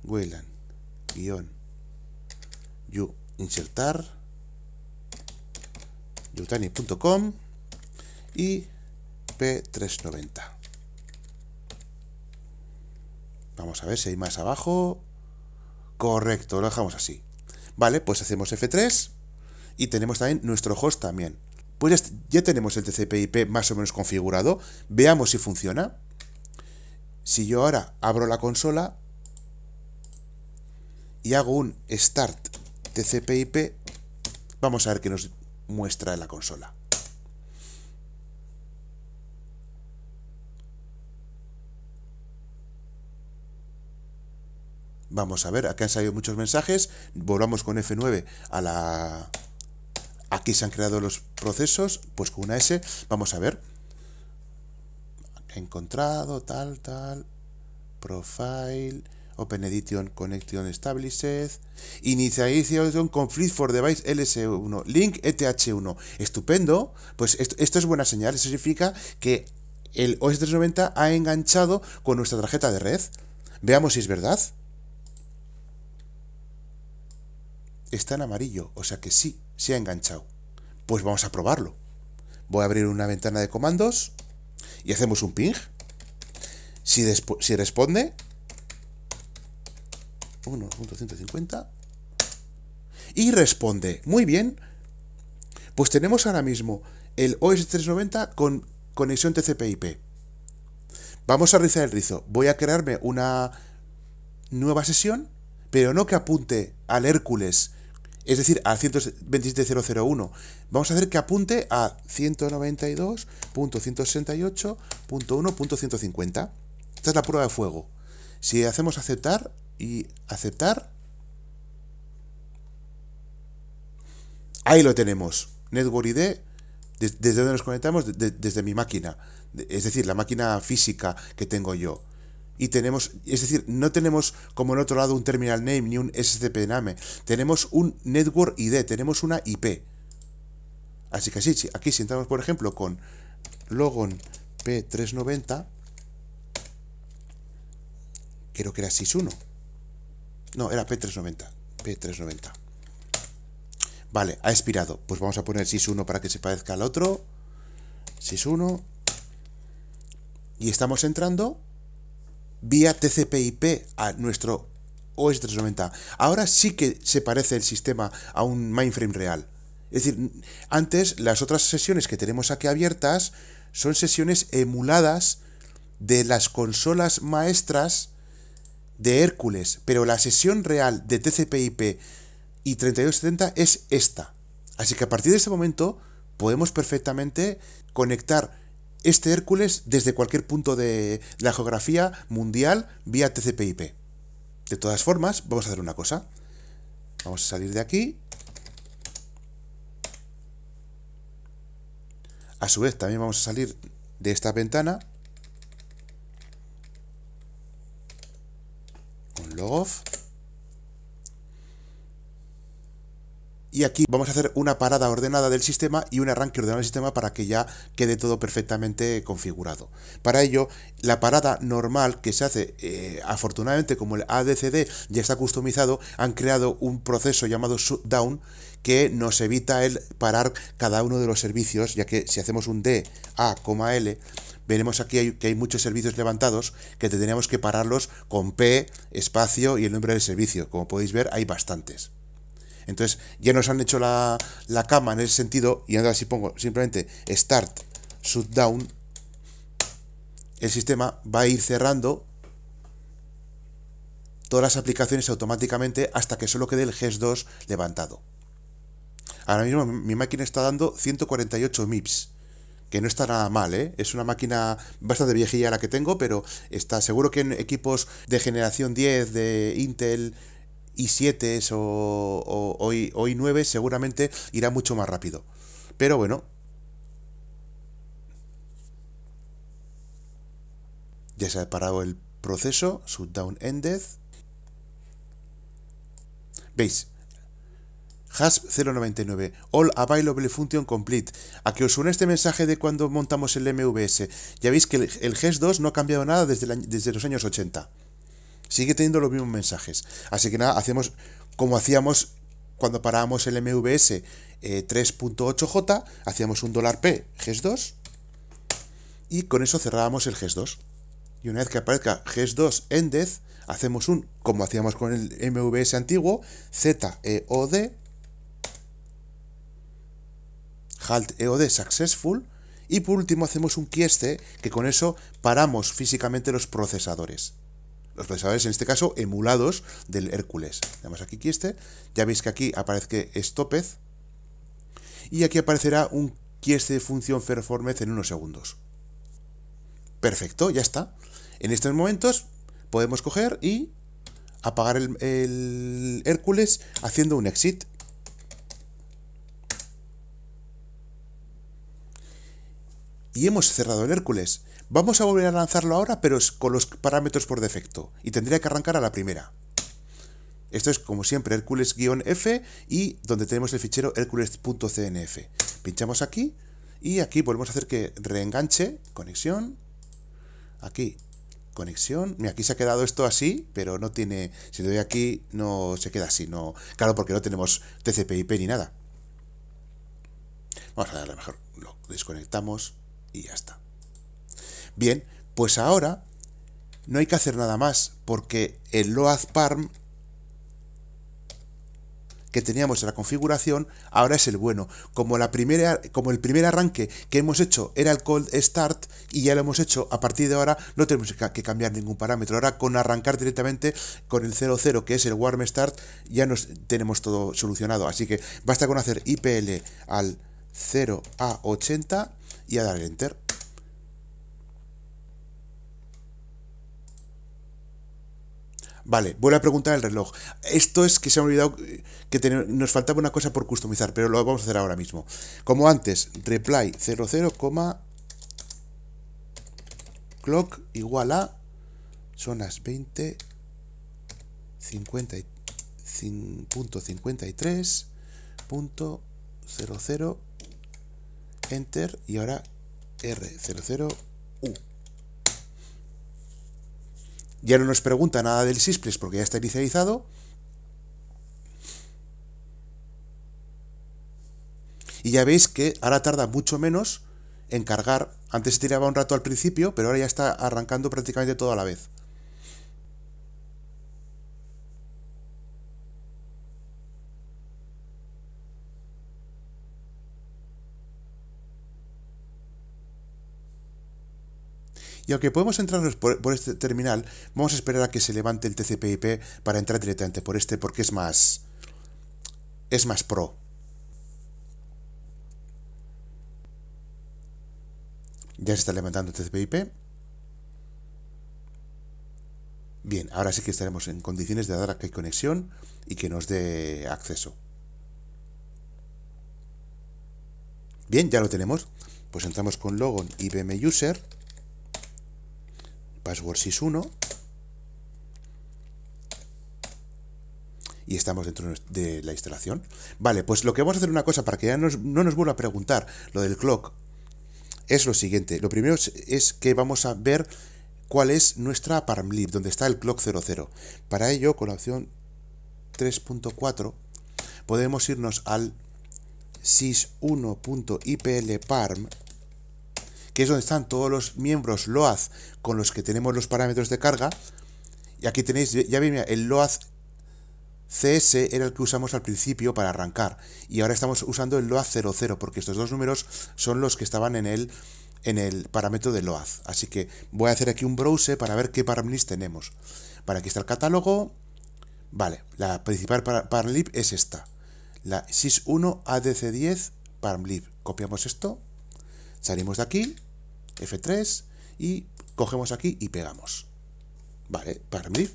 Wayland guión you insertar yutani.com y p390 Vamos a ver si hay más abajo. Correcto, lo dejamos así. Vale, pues hacemos F3 y tenemos también nuestro host también. Pues ya tenemos el TCP/IP más o menos configurado. Veamos si funciona. Si yo ahora abro la consola y hago un start TCP/IP, vamos a ver qué nos muestra la consola. Vamos a ver, acá han salido muchos mensajes. Volvamos con F9 a la... Aquí se han creado los procesos, pues con una S. Vamos a ver. Encontrado, tal, tal. Profile. Open Edition Connection Established, Initialization Conflict for Device LS1, Link ETH1. Estupendo, pues esto, esto es buena señal, eso significa que el OS390 ha enganchado con nuestra tarjeta de red. Veamos si es verdad. está en amarillo, o sea que sí, se ha enganchado. Pues vamos a probarlo. Voy a abrir una ventana de comandos y hacemos un ping. Si, responde... 1.150. Y responde. Muy bien. Pues tenemos ahora mismo el OS390 con conexión TCP/IP. Vamos a rizar el rizo. Voy a crearme una nueva sesión, pero no que apunte al Hércules es decir, a 127.001. Vamos a hacer que apunte a 192.168.1.150. Esta es la prueba de fuego. Si hacemos aceptar y aceptar... Ahí lo tenemos. Network ID, desde donde nos conectamos, desde mi máquina. Es decir, la máquina física que tengo yo y tenemos, es decir, no tenemos como en otro lado un terminal name ni un SCP name, tenemos un network ID, tenemos una IP. Así que así, aquí si entramos por ejemplo con logon P390, creo que era SIS1. No, era P390. P390. Vale, ha expirado. Pues vamos a poner SIS1 para que se parezca al otro. SIS1. Y estamos entrando vía TCP/IP a nuestro OS390. Ahora sí que se parece el sistema a un mainframe real. Es decir, antes las otras sesiones que tenemos aquí abiertas son sesiones emuladas de las consolas maestras de Hércules, pero la sesión real de TCP/IP y 3270 es esta. Así que a partir de este momento podemos perfectamente conectar este Hércules desde cualquier punto de la geografía mundial vía TCP/IP. De todas formas, vamos a hacer una cosa. Vamos a salir de aquí. A su vez, también vamos a salir de esta ventana. Con logoff. Y aquí vamos a hacer una parada ordenada del sistema y un arranque ordenado del sistema para que ya quede todo perfectamente configurado. Para ello, la parada normal que se hace, eh, afortunadamente como el ADCD ya está customizado, han creado un proceso llamado shutdown que nos evita el parar cada uno de los servicios, ya que si hacemos un D, A, L, veremos aquí que hay muchos servicios levantados que tendríamos que pararlos con P, espacio y el nombre del servicio. Como podéis ver, hay bastantes. Entonces ya nos han hecho la, cama en ese sentido y ahora si pongo simplemente start shutdown, el sistema va a ir cerrando todas las aplicaciones automáticamente hasta que solo quede el GES 2 levantado. Ahora mismo mi máquina está dando 148 MIPS, que no está nada mal, ¿eh? es una máquina bastante viejilla la que tengo, pero está seguro que en equipos de generación 10 de Intel y 7 o, o, hoy 9 seguramente irá mucho más rápido. Pero bueno, Ya se ha parado el proceso, shutdown ended. ¿Veis? Hasp 099, all available function complete. A que os une este mensaje de cuando montamos el MVS. Ya veis que el, GES e 2 no ha cambiado nada desde, desde los años 80. Sigue teniendo los mismos mensajes. Así que nada, hacemos como hacíamos cuando parábamos el MVS 3.8J, eh, hacíamos un dólar P GES2 y con eso cerrábamos el GES2. Y una vez que aparezca G 2 e death e hacemos un, como hacíamos con el MVS antiguo, ZEOD, Halt EOD Successful, y por último hacemos un quieste que con eso paramos físicamente los procesadores los procesadores en este caso emulados del Hércules. Damos aquí quieste. ya veis que aquí aparece Stopez y aquí aparecerá un quieste de función Performance en unos segundos. Perfecto, ya está. En estos momentos podemos coger y apagar el Hércules haciendo un exit. Y hemos cerrado el Hércules. Vamos a volver a lanzarlo ahora, pero es con los parámetros por defecto. Y tendría que arrancar a la primera. Esto es, como siempre, hercules f y donde tenemos el fichero hercules.cnf. Pinchamos aquí y aquí volvemos a hacer que reenganche, conexión, aquí, conexión. Mira, aquí se ha quedado esto así, pero no tiene, si le doy aquí, no se queda así. Claro, porque no tenemos TCP/IP ni nada. Vamos a darle mejor. Lo desconectamos y ya está. Bien, pues ahora no hay que hacer nada más, porque el load parm que teníamos en la configuración ahora es el bueno. Como, la primera, como el primer arranque que hemos hecho era el cold start y ya lo hemos hecho, a partir de ahora no tenemos que cambiar ningún parámetro. Ahora con arrancar directamente con el 00 que es el warm start ya nos tenemos todo solucionado. Así que basta con hacer IPL al 0 a 80 y a dar enter. Vale, voy a preguntar el reloj. Esto es que se me ha olvidado eh, que nos faltaba una cosa por customizar, pero lo vamos a hacer ahora mismo. Como antes, reply 00, clock igual a son las 20 enter y ahora r00u ya no nos pregunta nada del sysplis porque ya está inicializado. Y ya veis que ahora tarda mucho menos en cargar. Antes se tiraba un rato al principio, pero ahora ya está arrancando prácticamente todo a la vez. Y aunque podemos entrar por, este terminal, vamos a esperar a que se levante el tcp para entrar directamente por este porque es más es más pro. Ya se está levantando el tcp Bien, ahora sí que estaremos en condiciones de dar a que conexión y que nos dé acceso. Bien, ya lo tenemos. Pues entramos con logon IBM User password sys1 y estamos dentro de la instalación. Vale, pues lo que vamos a hacer una cosa para que ya no nos vuelva a preguntar lo del clock es lo siguiente. Lo primero es, que vamos a ver cuál es nuestra parmlib, donde está el clock 00. Para ello, con la opción 3.4 podemos irnos al sys 1iplparm que es donde están todos los miembros Loaz con los que tenemos los parámetros de carga. Y aquí tenéis, ya veis, el Loaz CS era el que usamos al principio para arrancar. Y ahora estamos usando el LOAD 00, porque estos dos números son los que estaban en el, en el parámetro de Loaz Así que voy a hacer aquí un browse para ver qué parmlib tenemos. Para aquí está el catálogo. Vale, la principal para parmlib es esta. La SIS1 ADC10 parmlib. Copiamos esto Salimos de aquí, F3, y cogemos aquí y pegamos. Vale, para mí,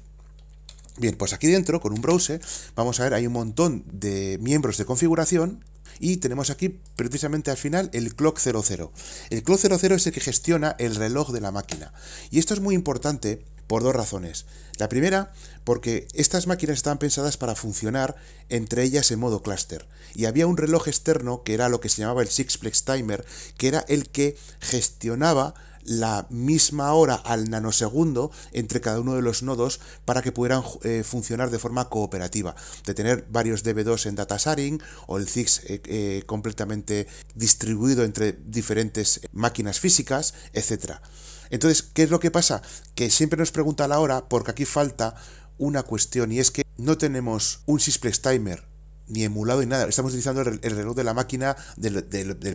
Bien, pues aquí dentro, con un browser, vamos a ver, hay un montón de miembros de configuración y tenemos aquí precisamente al final el clock 00. El clock 00 es el que gestiona el reloj de la máquina. Y esto es muy importante por dos razones. La primera, porque estas máquinas estaban pensadas para funcionar entre ellas en modo clúster, y había un reloj externo que era lo que se llamaba el Sixplex Timer, que era el que gestionaba la misma hora al nanosegundo entre cada uno de los nodos para que pudieran eh, funcionar de forma cooperativa, de tener varios DB2 en data sharing o el six eh, eh, completamente distribuido entre diferentes máquinas físicas, etcétera. Entonces, ¿qué es lo que pasa? Que siempre nos pregunta la hora porque aquí falta una cuestión y es que no tenemos un Sysplex Timer ni emulado ni nada. Estamos utilizando el reloj de la máquina del,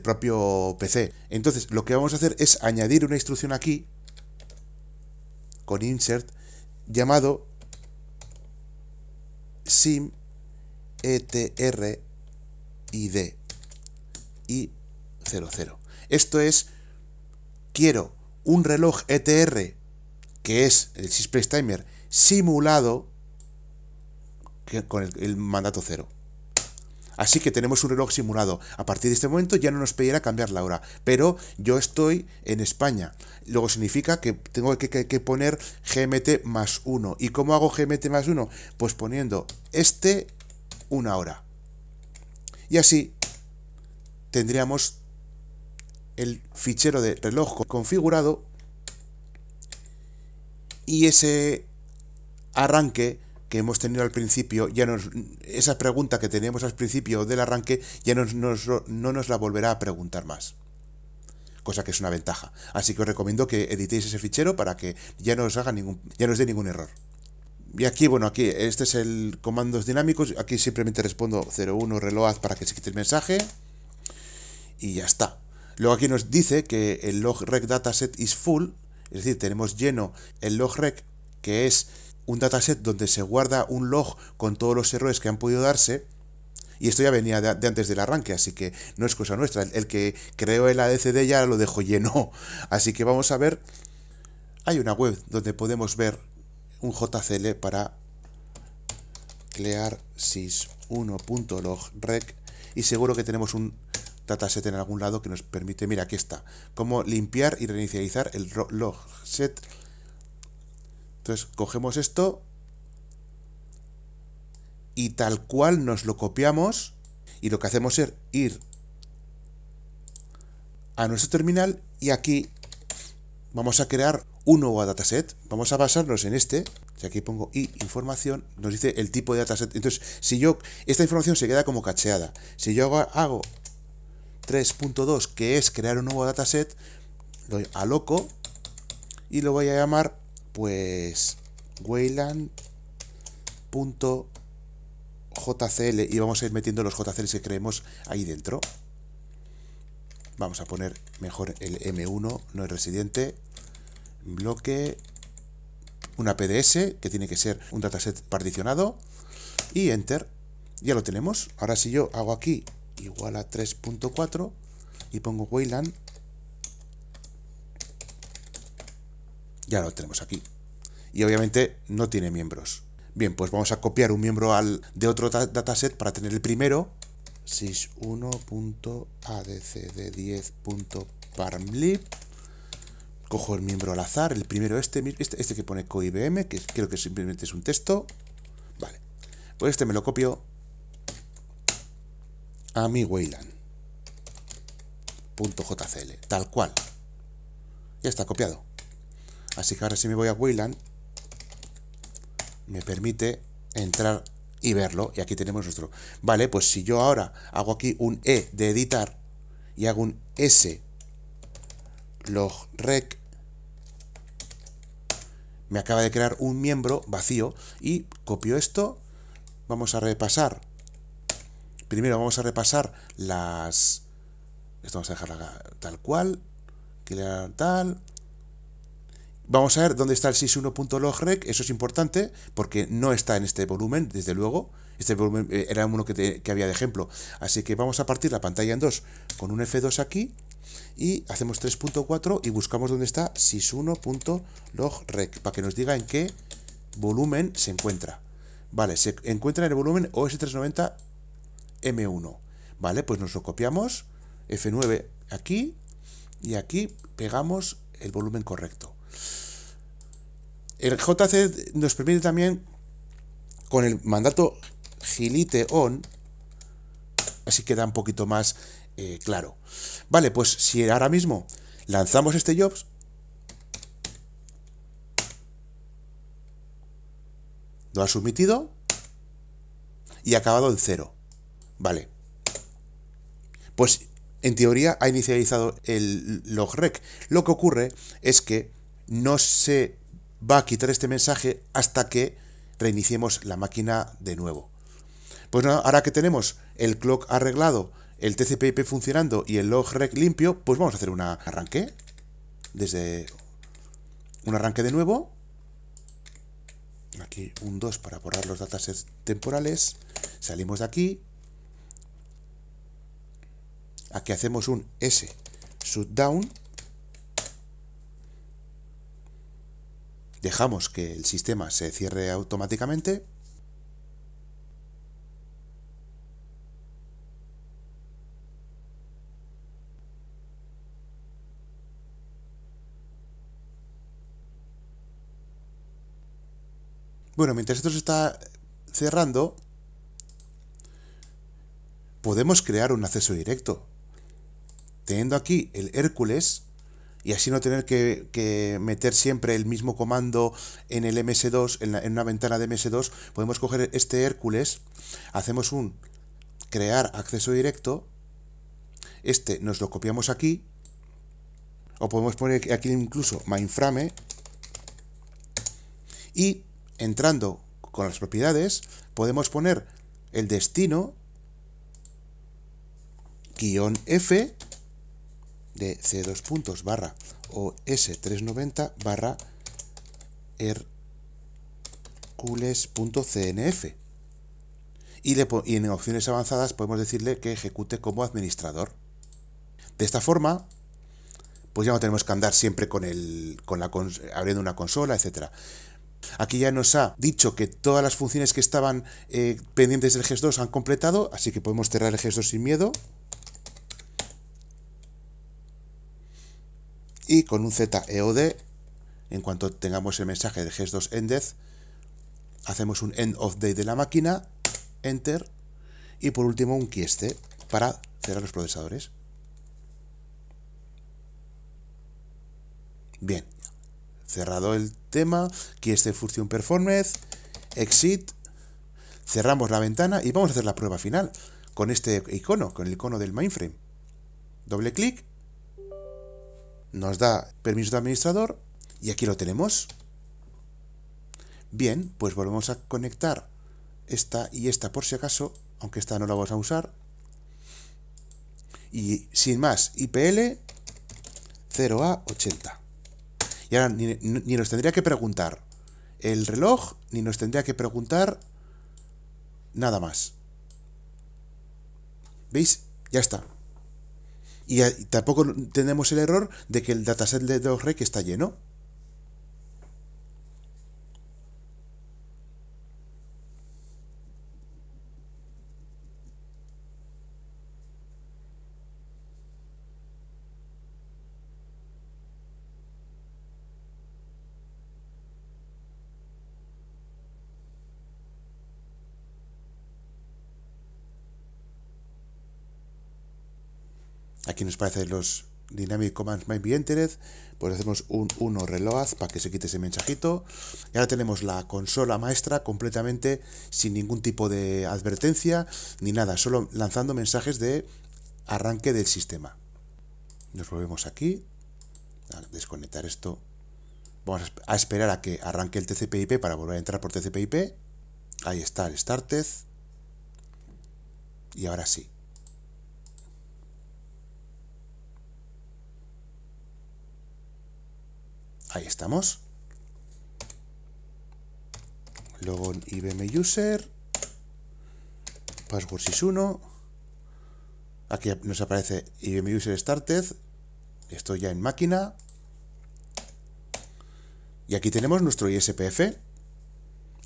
propio PC. Entonces, lo que vamos a hacer es añadir una instrucción aquí con insert llamado sim e id y 00. Esto es quiero un reloj ETR, que es el display timer simulado con el, mandato cero. Así que tenemos un reloj simulado. A partir de este momento ya no nos pedirá cambiar la hora. Pero yo estoy en España. Luego significa que tengo que, que poner GMT más 1. ¿Y cómo hago GMT más 1? Pues poniendo este una hora. Y así tendríamos el fichero de reloj configurado y ese arranque que hemos tenido al principio, ya nos, esa pregunta que teníamos al principio del arranque ya nos, no nos la volverá a preguntar más. Cosa que es una ventaja. Así que os recomiendo que editéis ese fichero para que ya no os, haga ningún, ya no dé ningún error. Y aquí, bueno, aquí, este es el comandos dinámicos. Aquí simplemente respondo 01 reloj para que se quite el mensaje. Y ya está. Luego aquí nos dice que el log dataset is full, es decir, tenemos lleno el LogRec, que es un dataset donde se guarda un log con todos los errores que han podido darse. Y esto ya venía de, antes del arranque, así que no es cosa nuestra. El, que creó el ADCD ya lo dejó lleno. Así que vamos a ver. Hay una web donde podemos ver un JCL para clear sys1.logrec y seguro que tenemos un dataset en algún lado que nos permite, mira, aquí está, como limpiar y reinicializar el log set. Entonces, cogemos esto y tal cual nos lo copiamos y lo que hacemos es ir a nuestro terminal y aquí vamos a crear un nuevo dataset. Vamos a basarnos en este. Si aquí pongo i información, nos dice el tipo de dataset. Entonces, si yo, esta información se queda como cacheada. Si yo hago, hago 3.2, que es crear un nuevo dataset, lo loco y lo voy a llamar, pues, wayland.jcl y vamos a ir metiendo los jcl que creemos ahí dentro. Vamos a poner mejor el M1, no es residente, bloque, una PDS, que tiene que ser un dataset particionado, y Enter. Ya lo tenemos. Ahora si yo hago aquí igual a 3.4 y pongo Wayland. Ya lo tenemos aquí. Y obviamente no tiene miembros. Bien, pues vamos a copiar un miembro al, de otro dataset para tener el primero. 61.adcd10.parmlib. Cojo el miembro al azar, el primero este, este, este que pone coibm, que creo que simplemente es un texto. Vale, pues este me lo copio a mi Wayland.jcl, tal cual. Ya está copiado. Así que ahora si me voy a Wayland, me permite entrar y verlo. Y aquí tenemos nuestro. Vale, pues si yo ahora hago aquí un E de editar y hago un S rec me acaba de crear un miembro vacío y copio esto. Vamos a repasar Primero vamos a repasar las... Esto vamos a dejarla tal cual. tal. Vamos a ver dónde está el sys1.logrec. Eso es importante porque no está en este volumen, desde luego. Este volumen eh, era uno que, que había de ejemplo. Así que vamos a partir la pantalla en dos con un F2 aquí y hacemos 3.4 y buscamos dónde está sys1.logrec para que nos diga en qué volumen se encuentra. Vale, se encuentra en el volumen OS390 M1. ¿Vale? Pues nos lo copiamos, F9 aquí, y aquí pegamos el volumen correcto. El JC nos permite también, con el mandato gilite on, así queda un poquito más eh, claro. Vale, pues si ahora mismo lanzamos este Jobs, lo ha submitido y ha acabado en cero. Vale. Pues en teoría ha inicializado el logrec. Lo que ocurre es que no se va a quitar este mensaje hasta que reiniciemos la máquina de nuevo. Pues ahora que tenemos el clock arreglado, el TCP/IP funcionando y el logrec limpio, pues vamos a hacer un arranque desde un arranque de nuevo. Aquí un 2 para borrar los datasets temporales. Salimos de aquí, Aquí hacemos un S shutdown. Dejamos que el sistema se cierre automáticamente. Bueno, mientras esto se está cerrando, podemos crear un acceso directo teniendo aquí el Hércules, y así no tener que, meter siempre el mismo comando en el MS2, en, en, una ventana de MS2, podemos coger este Hércules, hacemos un crear acceso directo, este nos lo copiamos aquí, o podemos poner aquí incluso mainframe, y entrando con las propiedades, podemos poner el destino, guión F, C2 puntos barra o S390 barra hercules.cnf. Y, y en opciones avanzadas podemos decirle que ejecute como administrador. De esta forma, pues ya no tenemos que andar siempre con el, con la abriendo una consola, etcétera. Aquí ya nos ha dicho que todas las funciones que estaban eh, pendientes del GES2 han completado, así que podemos cerrar el GES2 sin miedo. y con un ZEOD, en cuanto tengamos el mensaje de GES2 endez, hacemos un end of day de la máquina, enter, y por último un quieste para cerrar los procesadores. Bien, cerrado el tema, quieste función performance, exit, cerramos la ventana y vamos a hacer la prueba final con este icono, con el icono del mainframe. Doble clic nos da permiso de administrador y aquí lo tenemos. Bien, pues volvemos a conectar esta y esta por si acaso, aunque esta no la vamos a usar. Y sin más, IPL 0A80. Y ahora ni, ni nos tendría que preguntar el reloj, ni nos tendría que preguntar nada más. ¿Veis? Ya está y, tampoco tenemos el error de que el dataset de re REC está lleno. Aquí nos parecen los Dynamic Commands Might Be Entered. Pues hacemos un 1 reload para que se quite ese mensajito. Y ahora tenemos la consola maestra completamente sin ningún tipo de advertencia ni nada, solo lanzando mensajes de arranque del sistema. Nos volvemos aquí. desconectar esto. Vamos a esperar a que arranque el tcp para volver a entrar por tcp Ahí está el StartEZ. Y ahora sí. Ahí estamos. Logon IBM User. Password sys 1. Aquí nos aparece IBM User Started. Estoy ya en máquina. Y aquí tenemos nuestro ISPF.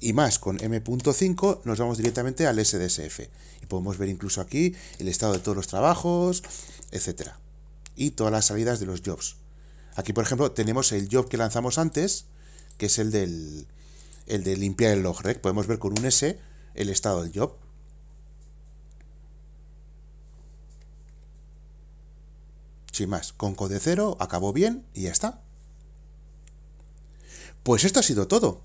Y más, con M.5 nos vamos directamente al SDSF. Y podemos ver incluso aquí el estado de todos los trabajos, etcétera. Y todas las salidas de los jobs. Aquí, por ejemplo, tenemos el job que lanzamos antes, que es el del el de limpiar el logREC. Podemos ver con un S el estado del job. Sin más, con code cero, acabó bien y ya está. Pues esto ha sido todo.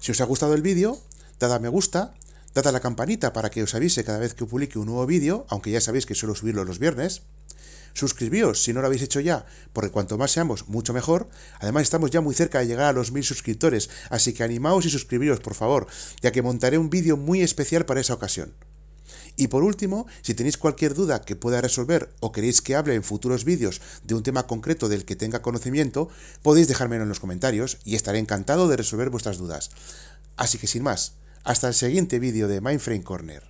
Si os ha gustado el vídeo, dad a me gusta, dad a la campanita para que os avise cada vez que publique un nuevo vídeo, aunque ya sabéis que suelo subirlo los viernes. Suscribíos si no lo habéis hecho ya, porque cuanto más seamos, mucho mejor. Además, estamos ya muy cerca de llegar a los mil suscriptores, así que animaos y suscribiros por favor, ya que montaré un vídeo muy especial para esa ocasión. Y por último, si tenéis cualquier duda que pueda resolver o queréis que hable en futuros vídeos de un tema concreto del que tenga conocimiento, podéis dejármelo en los comentarios y estaré encantado de resolver vuestras dudas. Así que sin más, hasta el siguiente vídeo de Mindframe Corner.